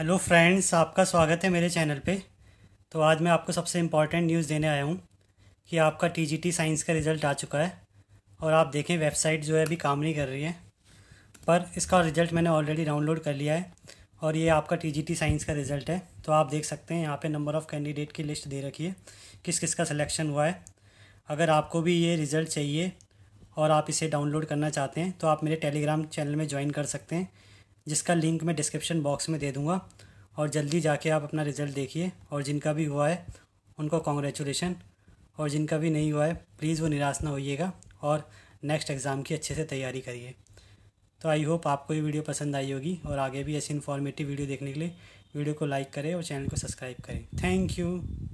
hello friends आपका स्वागत है मेरे चैनल पे तो आज मैं आपको सबसे इम्पॉर्टेंट न्यूज़ देने आया हूँ कि आपका टीजीटी साइंस का रिज़ल्ट आ चुका है और आप देखें वेबसाइट जो है अभी काम नहीं कर रही है पर इसका रिज़ल्ट मैंने ऑलरेडी डाउनलोड कर लिया है और ये आपका टीजीटी साइंस का रिज़ल्ट है तो आप देख सकते हैं यहाँ पर नंबर ऑफ़ कैंडिडेट की लिस्ट दे रखी है किस किस का सिलेक्शन हुआ है अगर आपको भी ये रिज़ल्ट चाहिए और आप इसे डाउनलोड करना चाहते हैं तो आप मेरे टेलीग्राम चैनल में ज्वाइन कर सकते हैं जिसका लिंक मैं डिस्क्रिप्शन बॉक्स में दे दूँगा और जल्दी जाके आप अपना रिज़ल्ट देखिए और जिनका भी हुआ है उनको कॉन्ग्रेचुलेशन और जिनका भी नहीं हुआ है प्लीज़ वो निराश ना होइएगा और नेक्स्ट एग्ज़ाम की अच्छे से तैयारी करिए तो आई होप आपको ये वीडियो पसंद आई होगी और आगे भी ऐसी इन्फॉर्मेटिव वीडियो देखने के लिए वीडियो को लाइक करें और चैनल को सब्सक्राइब करें थैंक यू